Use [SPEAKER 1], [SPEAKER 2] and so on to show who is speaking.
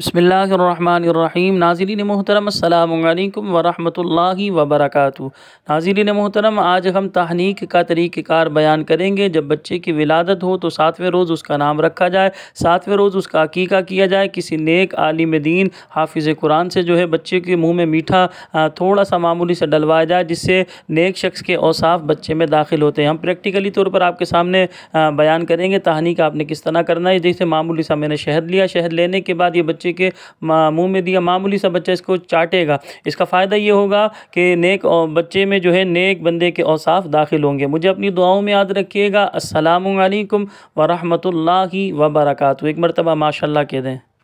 [SPEAKER 1] बसमीम नाजरीन मोहतरम अल्लाम वरहमल वबरक नाजरीन मोहतरम आज हम तहनीक का तरीक़ार बयान करेंगे जब बच्चे की विलादत हो तो सातवें रोज़ उसका नाम रखा जाए सातवें रोज़ उसका अकीका किया जाए किसी नेक आलिम दीन हाफिज़ कुरान से जो है बच्चे के मुँह में मीठा थोड़ा सा मामूली से डलवाया जाए जिससे नेक शख्स के औसाफ बच्चे में दाखिल होते हैं हम प्रैक्टिकली तौर पर आपके सामने बयान करेंगे तहनीक आपने किस तरह करना है जैसे मामूली सा मैंने शहद लिया शहद लेने के बाद ये बच्चे बच्चे के मुंह में दिया मामूली सा बच्चा इसको चाटेगा इसका फ़ायदा ये होगा कि नेक बच्चे में जो है नेक बंदे के औसाफ दाखिल होंगे मुझे अपनी दुआओं में याद रखिएगा असलकम वरहमल वबरक एक मरतबा माशा कह दें